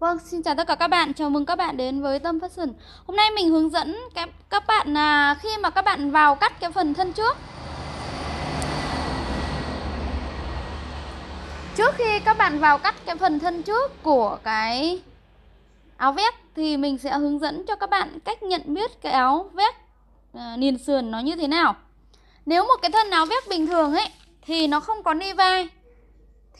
Vâng, xin chào tất cả các bạn. Chào mừng các bạn đến với Tâm phát Fashion. Hôm nay mình hướng dẫn các các bạn là khi mà các bạn vào cắt cái phần thân trước. Trước khi các bạn vào cắt cái phần thân trước của cái áo vest thì mình sẽ hướng dẫn cho các bạn cách nhận biết cái áo vest à, niền sườn nó như thế nào. Nếu một cái thân áo vest bình thường ấy thì nó không có ni vai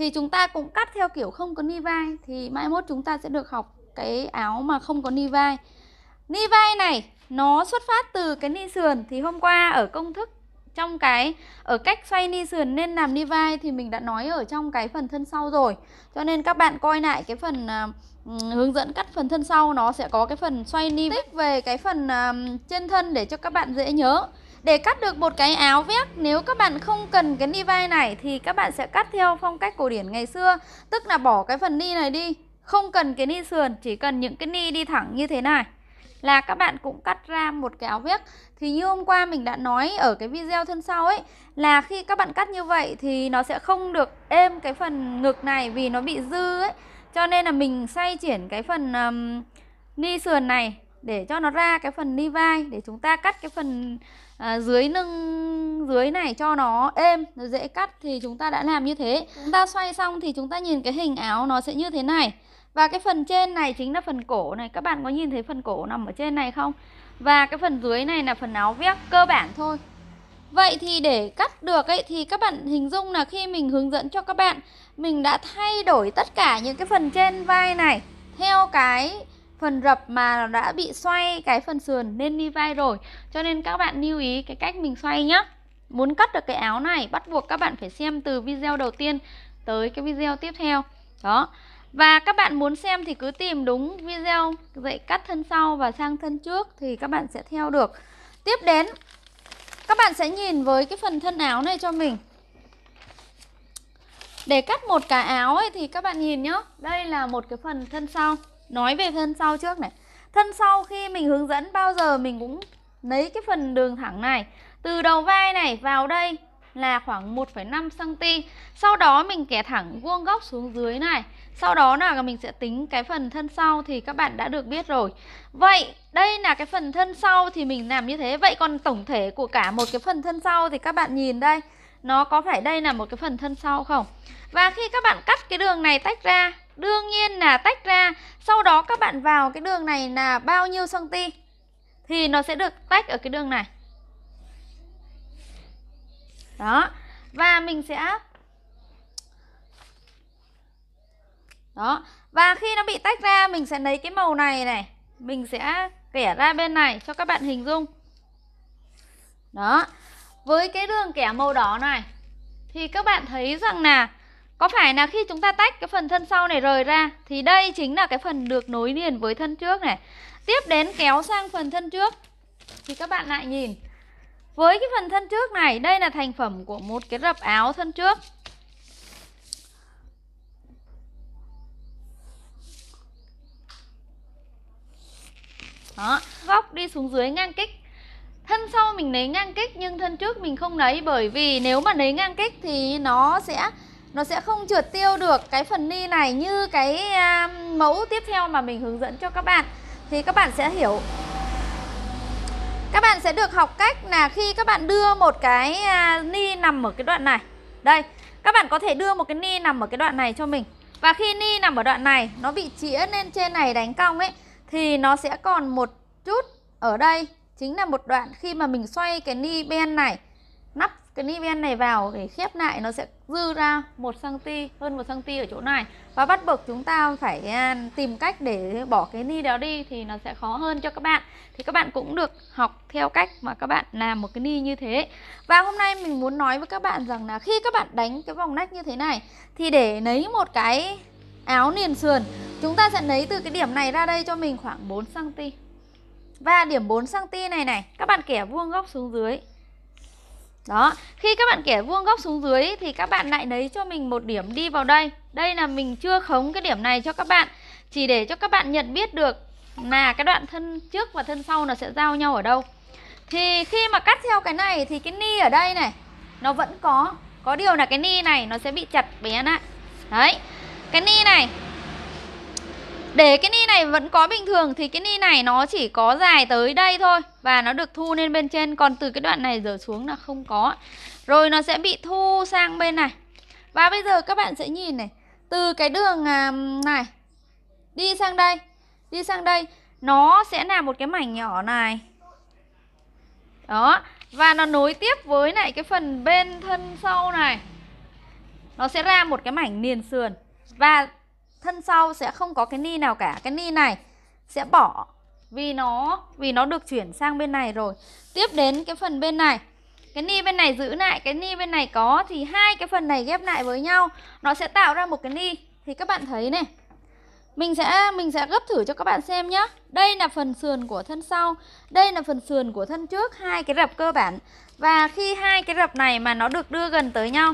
thì chúng ta cũng cắt theo kiểu không có ni vai thì mai mốt chúng ta sẽ được học cái áo mà không có ni vai ni vai này nó xuất phát từ cái ni sườn thì hôm qua ở công thức trong cái ở cách xoay ni sườn nên làm ni vai thì mình đã nói ở trong cái phần thân sau rồi cho nên các bạn coi lại cái phần uh, hướng dẫn cắt phần thân sau nó sẽ có cái phần xoay ni tích về cái phần uh, trên thân để cho các bạn dễ nhớ để cắt được một cái áo vest nếu các bạn không cần cái ni vai này thì các bạn sẽ cắt theo phong cách cổ điển ngày xưa Tức là bỏ cái phần ni này đi Không cần cái ni sườn chỉ cần những cái ni đi thẳng như thế này là các bạn cũng cắt ra một cái áo vest thì như hôm qua mình đã nói ở cái video thân sau ấy là khi các bạn cắt như vậy thì nó sẽ không được êm cái phần ngực này vì nó bị dư ấy cho nên là mình xoay chuyển cái phần um, ni sườn này để cho nó ra cái phần ni vai để chúng ta cắt cái phần à, dưới nâng dưới này cho nó êm nó dễ cắt thì chúng ta đã làm như thế chúng ta xoay xong thì chúng ta nhìn cái hình áo nó sẽ như thế này và cái phần trên này chính là phần cổ này các bạn có nhìn thấy phần cổ nằm ở trên này không và cái phần dưới này là phần áo vest cơ bản thôi Vậy thì để cắt được ấy thì các bạn hình dung là khi mình hướng dẫn cho các bạn Mình đã thay đổi tất cả những cái phần trên vai này Theo cái phần rập mà nó đã bị xoay cái phần sườn lên đi vai rồi cho nên các bạn lưu ý cái cách mình xoay nhá muốn cắt được cái áo này bắt buộc các bạn phải xem từ video đầu tiên tới cái video tiếp theo đó và các bạn muốn xem thì cứ tìm đúng video dạy cắt thân sau và sang thân trước thì các bạn sẽ theo được tiếp đến các bạn sẽ nhìn với cái phần thân áo này cho mình để cắt một cái áo ấy thì các bạn nhìn nhá đây là một cái phần thân sau Nói về thân sau trước này Thân sau khi mình hướng dẫn bao giờ mình cũng lấy cái phần đường thẳng này Từ đầu vai này vào đây là khoảng 1,5cm Sau đó mình kẻ thẳng vuông góc xuống dưới này Sau đó là mình sẽ tính cái phần thân sau thì các bạn đã được biết rồi Vậy đây là cái phần thân sau thì mình làm như thế Vậy còn tổng thể của cả một cái phần thân sau thì các bạn nhìn đây Nó có phải đây là một cái phần thân sau không? Và khi các bạn cắt cái đường này tách ra đương nhiên là tách ra sau đó các bạn vào cái đường này là bao nhiêu cm thì nó sẽ được tách ở cái đường này đó và mình sẽ đó và khi nó bị tách ra mình sẽ lấy cái màu này này mình sẽ kẻ ra bên này cho các bạn hình dung đó với cái đường kẻ màu đỏ này thì các bạn thấy rằng là có phải là khi chúng ta tách cái phần thân sau này rời ra thì đây chính là cái phần được nối liền với thân trước này. Tiếp đến kéo sang phần thân trước thì các bạn lại nhìn. Với cái phần thân trước này, đây là thành phẩm của một cái rập áo thân trước. Đó, góc đi xuống dưới ngang kích Thân sau mình lấy ngang kích nhưng thân trước mình không lấy bởi vì nếu mà lấy ngang kích thì nó sẽ nó sẽ không trượt tiêu được cái phần ni này như cái à, mẫu tiếp theo mà mình hướng dẫn cho các bạn thì các bạn sẽ hiểu các bạn sẽ được học cách là khi các bạn đưa một cái à, ni nằm ở cái đoạn này đây các bạn có thể đưa một cái ni nằm ở cái đoạn này cho mình và khi ni nằm ở đoạn này nó bị chĩa lên trên này đánh cong ấy thì nó sẽ còn một chút ở đây chính là một đoạn khi mà mình xoay cái ni bên này nắp cái ni ven này vào để khép lại nó sẽ dư ra 1 cm hơn 1 cm ở chỗ này và bắt buộc chúng ta phải à, tìm cách để bỏ cái ni đó đi thì nó sẽ khó hơn cho các bạn thì các bạn cũng được học theo cách mà các bạn làm một cái ni như thế và hôm nay mình muốn nói với các bạn rằng là khi các bạn đánh cái vòng nách như thế này thì để lấy một cái áo niền sườn chúng ta sẽ lấy từ cái điểm này ra đây cho mình khoảng 4 cm và điểm 4 cm này này các bạn kẻ vuông góc xuống dưới đó, khi các bạn kẻ vuông góc xuống dưới thì các bạn lại lấy cho mình một điểm đi vào đây. Đây là mình chưa khống cái điểm này cho các bạn, chỉ để cho các bạn nhận biết được là cái đoạn thân trước và thân sau nó sẽ giao nhau ở đâu. Thì khi mà cắt theo cái này thì cái ni ở đây này nó vẫn có, có điều là cái ni này nó sẽ bị chặt bé lại. Đấy. Cái ni này để cái ni này vẫn có bình thường thì cái ni này nó chỉ có dài tới đây thôi Và nó được thu lên bên trên Còn từ cái đoạn này trở xuống là không có Rồi nó sẽ bị thu sang bên này Và bây giờ các bạn sẽ nhìn này Từ cái đường à, này Đi sang đây Đi sang đây Nó sẽ là một cái mảnh nhỏ này Đó Và nó nối tiếp với lại cái phần bên thân sau này Nó sẽ ra một cái mảnh niền sườn Và thân sau sẽ không có cái ni nào cả cái ni này sẽ bỏ vì nó vì nó được chuyển sang bên này rồi tiếp đến cái phần bên này cái ni bên này giữ lại cái ni bên này có thì hai cái phần này ghép lại với nhau nó sẽ tạo ra một cái ni thì các bạn thấy này mình sẽ mình sẽ gấp thử cho các bạn xem nhé đây là phần sườn của thân sau đây là phần sườn của thân trước hai cái rập cơ bản và khi hai cái rập này mà nó được đưa gần tới nhau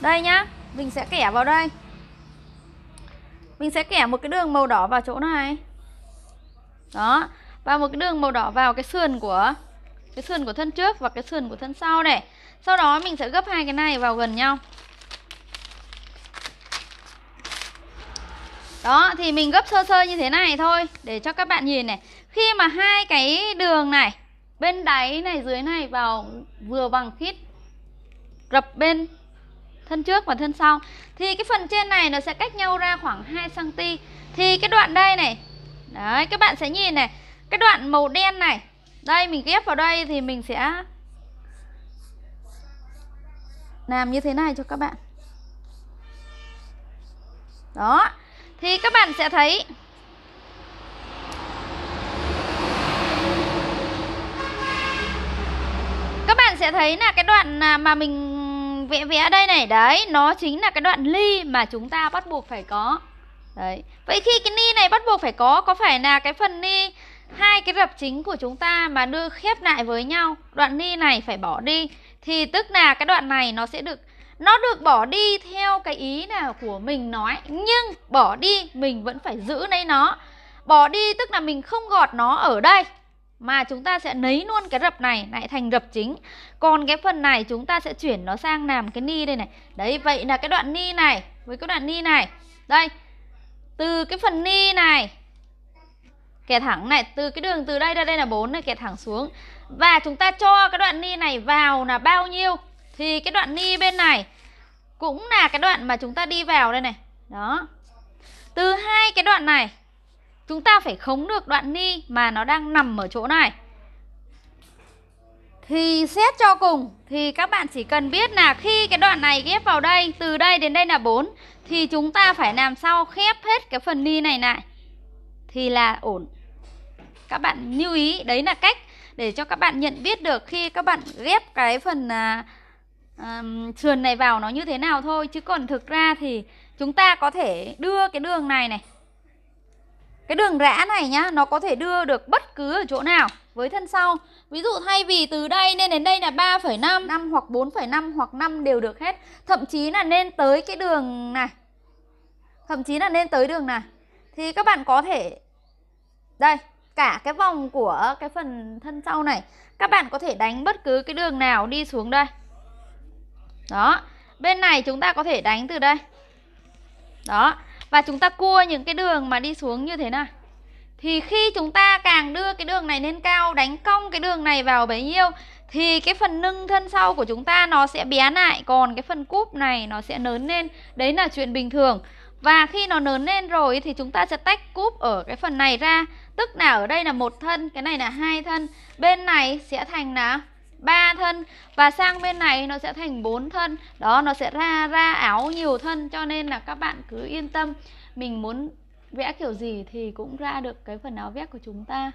đây nhá mình sẽ kẻ vào đây mình sẽ kẻ một cái đường màu đỏ vào chỗ này đó và một cái đường màu đỏ vào cái sườn của cái sườn của thân trước và cái sườn của thân sau này sau đó mình sẽ gấp hai cái này vào gần nhau Đó, thì mình gấp sơ sơ như thế này thôi để cho các bạn nhìn này. Khi mà hai cái đường này bên đáy này dưới này vào vừa bằng khít gập bên thân trước và thân sau thì cái phần trên này nó sẽ cách nhau ra khoảng 2 cm thì cái đoạn đây này đấy các bạn sẽ nhìn này cái đoạn màu đen này đây mình ghép vào đây thì mình sẽ làm như thế này cho các bạn đó thì các bạn sẽ thấy các bạn sẽ thấy là cái đoạn mà mình vẽ vẽ đây này đấy nó chính là cái đoạn ly mà chúng ta bắt buộc phải có đấy vậy khi cái ni này bắt buộc phải có có phải là cái phần ni hai cái rập chính của chúng ta mà đưa khép lại với nhau đoạn ni này phải bỏ đi thì tức là cái đoạn này nó sẽ được nó được bỏ đi theo cái ý là của mình nói nhưng bỏ đi mình vẫn phải giữ lấy nó bỏ đi tức là mình không gọt nó ở đây mà chúng ta sẽ lấy luôn cái rập này lại thành rập chính còn cái phần này chúng ta sẽ chuyển nó sang làm cái ni đây này đấy vậy là cái đoạn ni này với cái đoạn ni này đây từ cái phần ni này kẻ thẳng này từ cái đường từ đây ra đây là 4 này kẻ thẳng xuống và chúng ta cho cái đoạn ni này vào là bao nhiêu thì cái đoạn ni bên này cũng là cái đoạn mà chúng ta đi vào đây này đó từ hai cái đoạn này Chúng ta phải khống được đoạn ni mà nó đang nằm ở chỗ này Thì xét cho cùng thì các bạn chỉ cần biết là khi cái đoạn này ghép vào đây Từ đây đến đây là 4 Thì chúng ta phải làm sao khép hết cái phần ni này lại Thì là ổn Các bạn lưu ý đấy là cách để cho các bạn nhận biết được khi các bạn ghép cái phần à, à, sườn này vào nó như thế nào thôi chứ còn thực ra thì chúng ta có thể đưa cái đường này này cái đường rẽ này nhá, nó có thể đưa được bất cứ ở chỗ nào với thân sau. Ví dụ thay vì từ đây nên đến đây là 3,5, 5 hoặc 4,5 hoặc 5 đều được hết. Thậm chí là nên tới cái đường này. Thậm chí là nên tới đường này. Thì các bạn có thể đây, cả cái vòng của cái phần thân sau này, các bạn có thể đánh bất cứ cái đường nào đi xuống đây. Đó. Bên này chúng ta có thể đánh từ đây. Đó và chúng ta cua những cái đường mà đi xuống như thế nào thì khi chúng ta càng đưa cái đường này lên cao đánh cong cái đường này vào bấy nhiêu thì cái phần nâng thân sau của chúng ta nó sẽ bé lại còn cái phần cúp này nó sẽ lớn lên đấy là chuyện bình thường và khi nó lớn lên rồi thì chúng ta sẽ tách cúp ở cái phần này ra tức là ở đây là một thân cái này là hai thân bên này sẽ thành là 3 thân và sang bên này nó sẽ thành 4 thân. Đó nó sẽ ra ra áo nhiều thân cho nên là các bạn cứ yên tâm, mình muốn vẽ kiểu gì thì cũng ra được cái phần áo vét của chúng ta.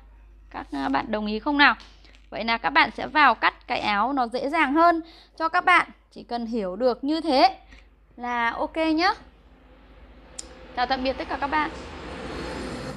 Các à, bạn đồng ý không nào? Vậy là các bạn sẽ vào cắt cái áo nó dễ dàng hơn cho các bạn, chỉ cần hiểu được như thế là ok nhé. Chào tạm biệt tất cả các bạn.